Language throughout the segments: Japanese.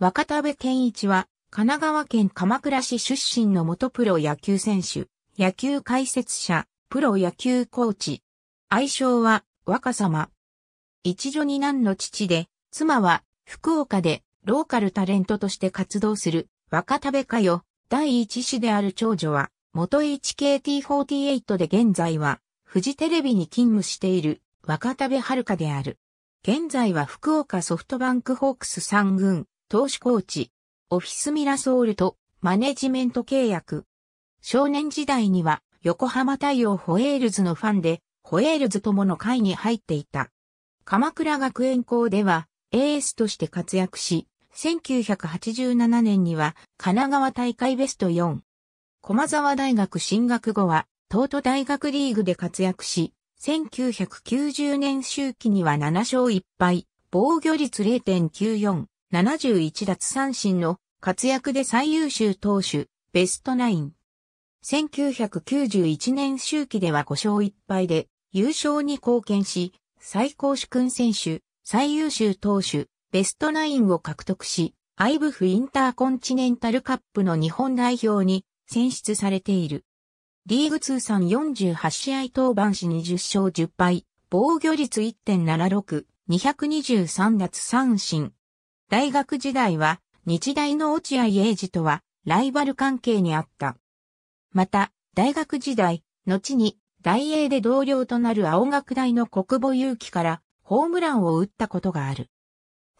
若田部健一は、神奈川県鎌倉市出身の元プロ野球選手、野球解説者、プロ野球コーチ。愛称は、若様。一女二男の父で、妻は、福岡で、ローカルタレントとして活動する、若田部佳代、第一子である長女は、元 HKT48 で現在は、富士テレビに勤務している、若田部遥である。現在は福岡ソフトバンクホークス3軍、投資コーチ、オフィスミラソールとマネジメント契約。少年時代には横浜太陽ホエールズのファンで、ホエールズ友の会に入っていた。鎌倉学園校ではエースとして活躍し、1987年には神奈川大会ベスト4。駒沢大学進学後は東都大学リーグで活躍し、1990年周期には7勝1敗、防御率0.94、71奪三振の活躍で最優秀投手、ベストナイン。1991年周期では5勝1敗で優勝に貢献し、最高主君選手、最優秀投手、ベストナインを獲得し、アイブフインターコンチネンタルカップの日本代表に選出されている。リーグ通算48試合登板し20勝10敗、防御率1.76、223奪三振、大学時代は日大の落合英二とはライバル関係にあった。また、大学時代、後に大英で同僚となる青学大の国母祐希からホームランを打ったことがある。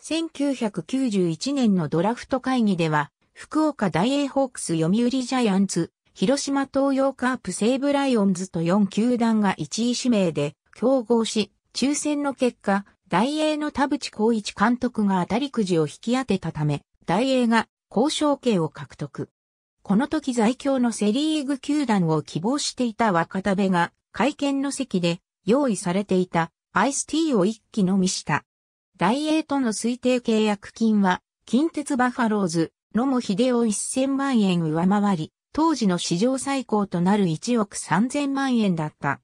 1991年のドラフト会議では、福岡大英ホークス読売ジャイアンツ、広島東洋カープ西武ライオンズと4球団が1位指名で競合し、抽選の結果、大英の田淵光一監督が当たりくじを引き当てたため、大英が交渉権を獲得。この時在京のセリーグ球団を希望していた若田部が会見の席で用意されていたアイスティーを一気飲みした。大英との推定契約金は近鉄バファローズ、野茂秀夫1000万円上回り、当時の史上最高となる1億3000万円だった。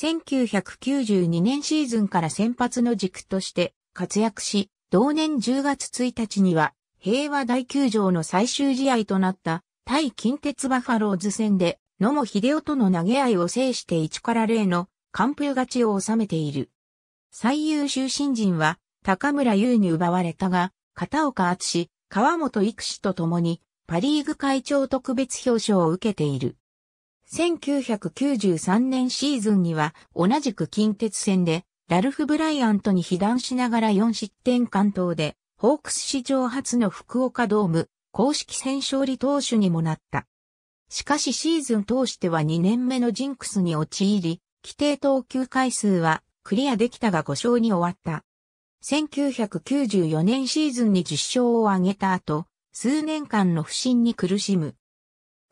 1992年シーズンから先発の軸として活躍し、同年10月1日には平和大球場の最終試合となった対近鉄バファローズ戦で野茂秀夫との投げ合いを制して1から0の完封勝ちを収めている。最優秀新人は高村優に奪われたが、片岡厚志、川本育志と共にパリーグ会長特別表彰を受けている。1993年シーズンには同じく近鉄戦でラルフ・ブライアントに被弾しながら4失点完投でホークス史上初の福岡ドーム公式戦勝利投手にもなった。しかしシーズン通しては2年目のジンクスに陥り、規定投球回数はクリアできたが5勝に終わった。1994年シーズンに10勝を挙げた後、数年間の不振に苦しむ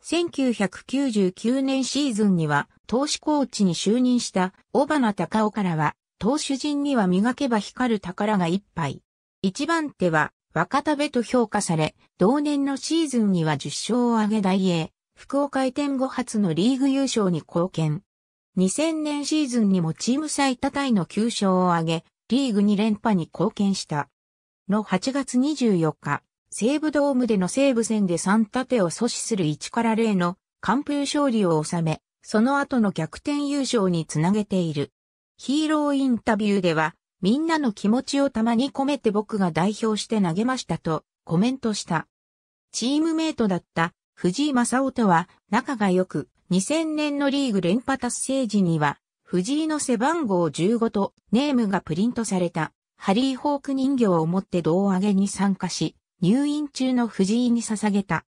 1999年シーズンには投手コーチに就任した小花隆夫からは投手陣には磨けば光る宝が一杯。一番手は若田部と評価され、同年のシーズンには10勝を挙げ大英、福岡移転後初のリーグ優勝に貢献。2000年シーズンにもチーム最多タイの9勝を挙げ、リーグ2連覇に貢献した。の8月24日、西武ドームでの西武戦で3盾を阻止する1から0の完封勝利を収め、その後の逆転優勝につなげている。ヒーローインタビューでは、みんなの気持ちをたまに込めて僕が代表して投げましたとコメントした。チームメイトだった藤井正夫とは仲が良く、2000年のリーグ連覇達成時には、藤井の背番号15とネームがプリントされたハリーホーク人形を持って胴上げに参加し、入院中の藤井に捧げた。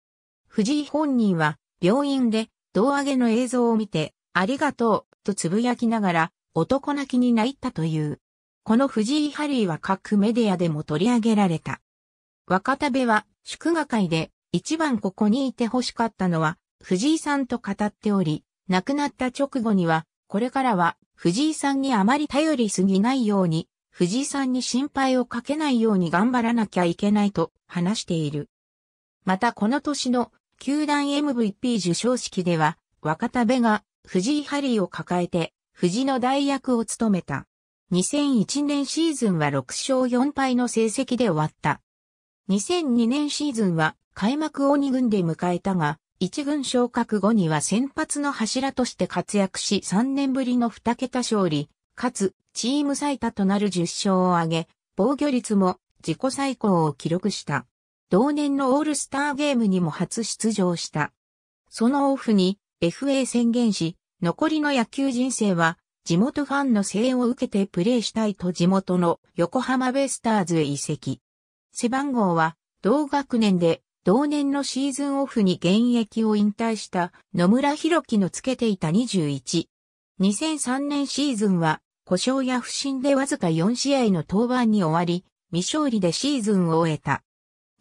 藤井本人は病院で胴上げの映像を見て、ありがとうとつぶやきながら男泣きに泣いたという。この藤井ハリーは各メディアでも取り上げられた。若田部は祝賀会で一番ここにいて欲しかったのは藤井さんと語っており、亡くなった直後には、これからは藤井さんにあまり頼りすぎないように藤井さんに心配をかけないように頑張らなきゃいけないと話している。またこの年の球団 MVP 受賞式では若田部が藤井ハリーを抱えて藤井の代役を務めた。2001年シーズンは6勝4敗の成績で終わった。2002年シーズンは開幕を2軍で迎えたが、1軍昇格後には先発の柱として活躍し3年ぶりの2桁勝利、かつチーム最多となる10勝を挙げ、防御率も自己最高を記録した。同年のオールスターゲームにも初出場した。そのオフに FA 宣言し、残りの野球人生は地元ファンの声援を受けてプレーしたいと地元の横浜ベイスターズへ移籍。背番号は同学年で同年のシーズンオフに現役を引退した野村博樹のつけていた21。2003年シーズンは故障や不振でわずか4試合の登板に終わり、未勝利でシーズンを終えた。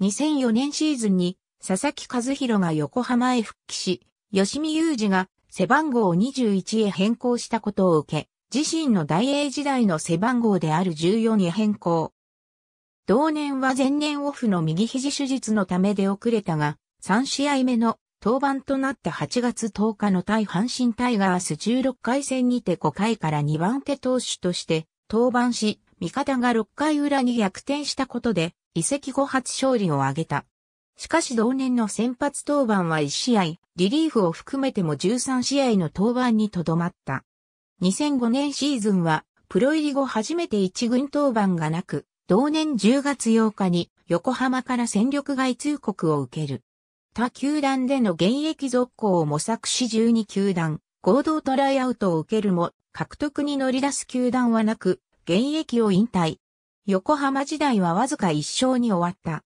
2004年シーズンに佐々木和弘が横浜へ復帰し、吉見雄二が背番号21へ変更したことを受け、自身の大英時代の背番号である14に変更。同年は前年オフの右肘手術のためで遅れたが、3試合目の登板となった8月10日の対阪神タイガース16回戦にて5回から2番手投手として登板し、味方が6回裏に逆転したことで、移籍後初勝利を挙げた。しかし同年の先発登板は1試合、リリーフを含めても13試合の登板にとどまった。2005年シーズンは、プロ入り後初めて1軍登板がなく、同年10月8日に横浜から戦力外通告を受ける。他球団での現役続行を模索し12球団、合同トライアウトを受けるも、獲得に乗り出す球団はなく、現役を引退。横浜時代はわずか1勝に終わった。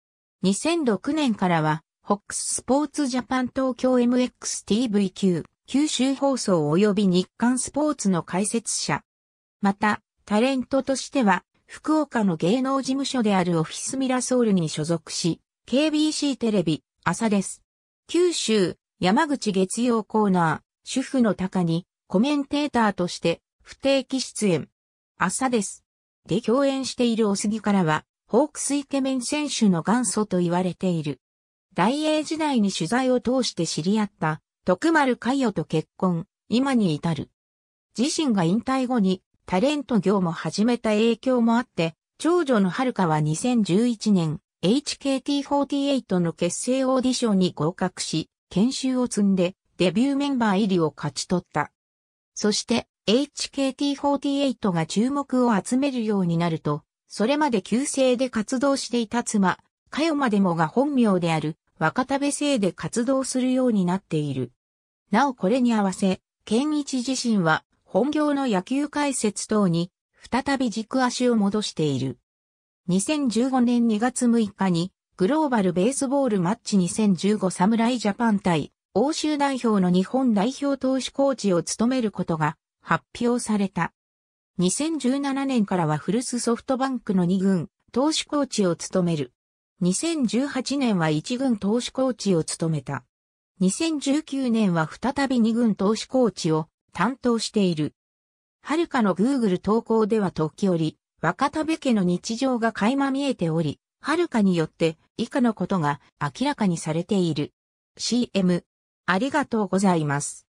2006年からは、ホックススポーツジャパン東京 MXTV 級、九州放送及び日刊スポーツの解説者。また、タレントとしては、福岡の芸能事務所であるオフィスミラソウルに所属し、KBC テレビ、朝です。九州、山口月曜コーナー、主婦の高に、コメンテーターとして、不定期出演。朝です。で共演しているお杉からは、ホークスイケメン選手の元祖と言われている。大英時代に取材を通して知り合った、徳丸海代と結婚、今に至る。自身が引退後に、タレント業も始めた影響もあって、長女の遥は2011年、HKT48 の結成オーディションに合格し、研修を積んでデビューメンバー入りを勝ち取った。そして HKT48 が注目を集めるようになると、それまで旧姓で活動していた妻、かよまでもが本名である若田部姓で活動するようになっている。なおこれに合わせ、健一自身は本業の野球解説等に再び軸足を戻している。2015年2月6日にグローバルベースボールマッチ2015侍ジャパン対欧州代表の日本代表投手コーチを務めることが発表された。2017年からは古巣ソフトバンクの2軍投手コーチを務める。2018年は1軍投手コーチを務めた。2019年は再び2軍投手コーチを担当している。はるかの Google 投稿では時折、若田部家の日常が垣間見えており、はるかによって以下のことが明らかにされている。CM。ありがとうございます。